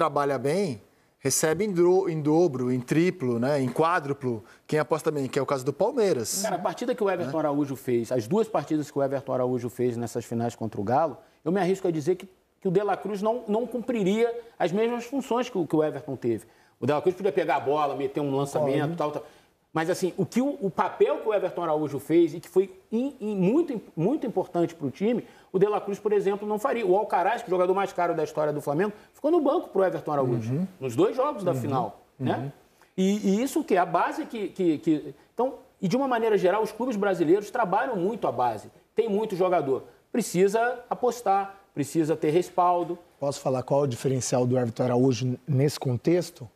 trabalha bem recebe em, do, em dobro, em triplo, né, em quádruplo, quem aposta bem, que é o caso do Palmeiras. Cara, a partida que o Everton né? Araújo fez, as duas partidas que o Everton Araújo fez nessas finais contra o Galo, eu me arrisco a dizer que, que o De La Cruz não, não cumpriria as mesmas funções que, que o Everton teve. O De La Cruz podia pegar a bola, meter um lançamento, tal, tal. Mas assim, o que o, o, papel que o Everton Araújo fez e que foi in, in, muito, muito importante para o time, o De La Cruz, por exemplo, não faria. O Alcaraz, que é o jogador mais caro da história do Flamengo, ficou no banco para o Everton Araújo, uhum. nos dois jogos da uhum. final. Né? Uhum. Né? E, e, isso que é a base que, que, que, Então, e de uma maneira geral, os clubes brasileiros trabalham muito a base. Tem muito jogador. Precisa apostar, precisa ter respaldo. Posso falar qual é o diferencial do Everton Araújo nesse contexto?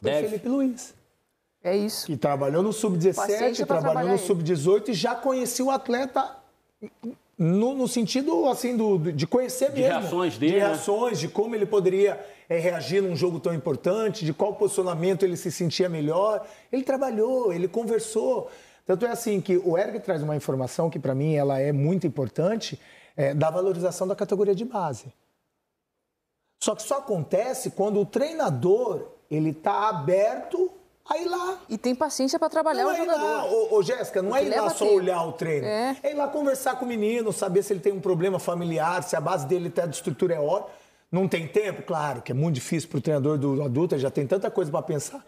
Foi o Felipe Luiz. É isso. E trabalhou no sub-17, tá trabalhou no sub-18 e já conhecia o atleta no, no, sentido assim do, de conhecer de mesmo. Reações dele, de né? reações, né? de como ele poderia é, reagir num jogo tão importante, de qual posicionamento ele se sentia melhor. Ele trabalhou, ele conversou. Tanto é assim que o Eric traz uma informação que para mim ela é muito importante é, da valorização da categoria de base. Só que só acontece quando o treinador ele está aberto Aí lá. E tem paciência para trabalhar não o é jogador. Lá, ô, ô Jéssica, não Porque é ir lá só tempo. olhar o treino. É. é ir lá conversar com o menino, saber se ele tem um problema familiar, se a base dele está de estrutura é ótima. Não tem tempo? Claro, que é muito difícil para o treinador do adulto, Ele já tem tanta coisa para pensar.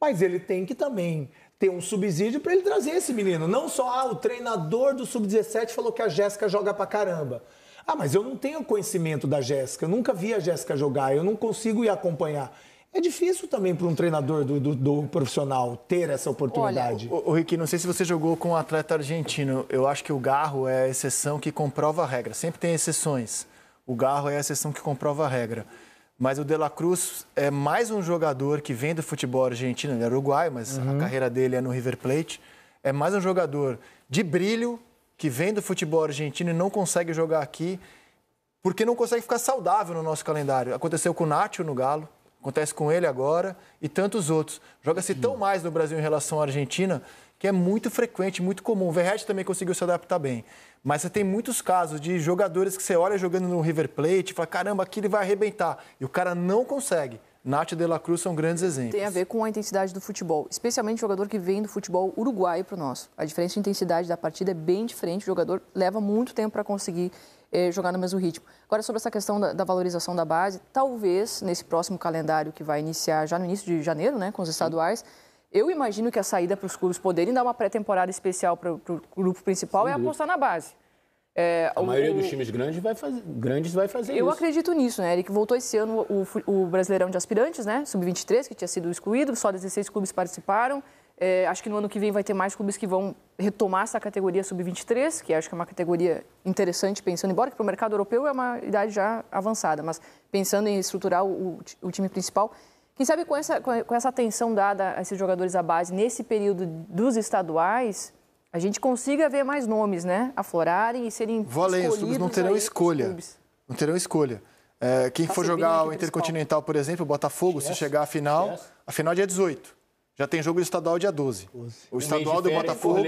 Mas ele tem que também ter um subsídio para ele trazer esse menino. Não só, ah, o treinador do Sub-17 falou que a Jéssica joga para caramba. Ah, mas eu não tenho conhecimento da Jéssica, nunca vi a Jéssica jogar, eu não consigo ir acompanhar. É difícil também para um treinador do, do, do, profissional ter essa oportunidade. Olha, o, o, Rick, não sei se você jogou com um atleta argentino. Eu acho que o Garro é a exceção que comprova a regra. Sempre tem exceções. O Garro é a exceção que comprova a regra. Mas o De La Cruz é mais um jogador que vem do futebol argentino. Ele é Uruguai, mas uhum. a carreira dele é no River Plate. É mais um jogador de brilho que vem do futebol argentino e não consegue jogar aqui porque não consegue ficar saudável no nosso calendário. Aconteceu com o Nacho no Galo Acontece com ele agora e tantos outros. Joga-se tão mais no Brasil em relação à Argentina que é muito frequente, muito comum. O Verratti também conseguiu se adaptar bem. Mas você tem muitos casos de jogadores que você olha jogando no River Plate e fala: caramba, aqui ele vai arrebentar. E o cara não consegue. Nath e De La Cruz são grandes exemplos. Tem a ver com a intensidade do futebol, especialmente jogador que vem do futebol uruguaio para o nosso. A diferença de intensidade da partida é bem diferente, o jogador leva muito tempo para conseguir eh, jogar no mesmo ritmo. Agora, sobre essa questão da, da, valorização da base, talvez nesse próximo calendário que vai iniciar já no início de janeiro, né, com os estaduais, Sim. eu imagino que a saída para os clubes poderem dar uma pré-temporada especial para o grupo principal é apostar na base. É, a o, maioria dos times grandes vai fazer, grandes vai fazer eu isso. acredito nisso, né, Eric? Voltou esse ano o, o Brasileirão de Aspirantes, né? Sub-23, que tinha sido excluído, só 16 clubes participaram. É, acho que no ano que vem vai ter mais clubes que vão retomar essa categoria sub-23, que acho que é uma categoria interessante, pensando, embora que para o mercado europeu é uma idade já avançada, mas pensando em estruturar o, o time principal. Quem sabe com essa, com essa atenção dada a esses jogadores à base nesse período dos estaduais, a gente consiga ver mais nomes, né? Aflorarem e serem escolhidos. além, os clubes não terão escolha. Não terão escolha. É, quem tá for jogar o Intercontinental, por exemplo, o Botafogo, se chegar à final, a final é dia 18. Já tem jogo estadual dia 12. 12. O estadual do Botafogo,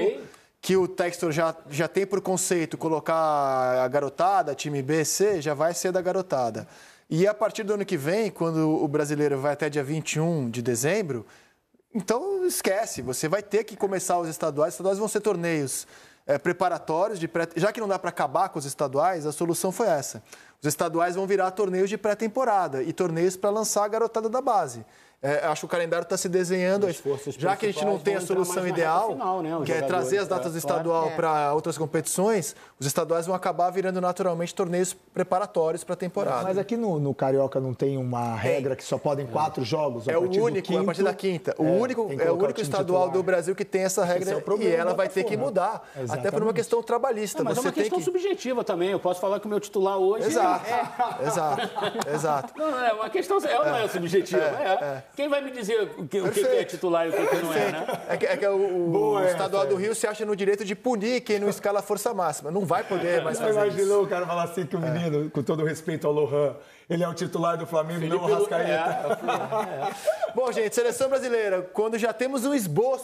que o Textor já, já tem por conceito colocar a garotada, time B, C, já vai ser da garotada. E a partir do ano que vem, quando o brasileiro vai até dia 21 de dezembro, então, esquece, você vai ter que começar os estaduais. Os estaduais vão ser torneios é, preparatórios, de pré... já que não dá para acabar com os estaduais, a solução foi essa. Os estaduais vão virar torneios de pré-temporada e torneios para lançar a garotada da base. É, acho que o calendário está se desenhando. Já que a gente não tem a solução ideal, final, né, que é trazer as datas do é, estadual para é. outras competições, os estaduais vão acabar virando naturalmente torneios preparatórios para a temporada. Mas aqui no, no, Carioca não tem uma regra que só podem é. quatro jogos? É o único, quinto, a partir da quinta. O é, único, é o único estadual titular. do Brasil que tem essa regra é e ela vai ter que mudar. Exatamente. Até por uma questão trabalhista. mas Você é uma questão que... subjetiva também. Eu posso falar que o meu titular hoje. Exato. Exato. Exato. Não, é uma questão. É, não é subjetiva. é. Quem vai me dizer o que, o que é titular e o que, que não é, né? É que, é que o, Boa, é, estadual é, do Rio se acha no direito de punir quem não escala a força máxima. Não vai poder mais não fazer imaginou isso. o cara falar assim que o menino, com todo respeito ao Lohan, ele é o titular do Flamengo, Felipe não o Rascaeta. É, é, Bom, gente, seleção brasileira, quando já temos um esboço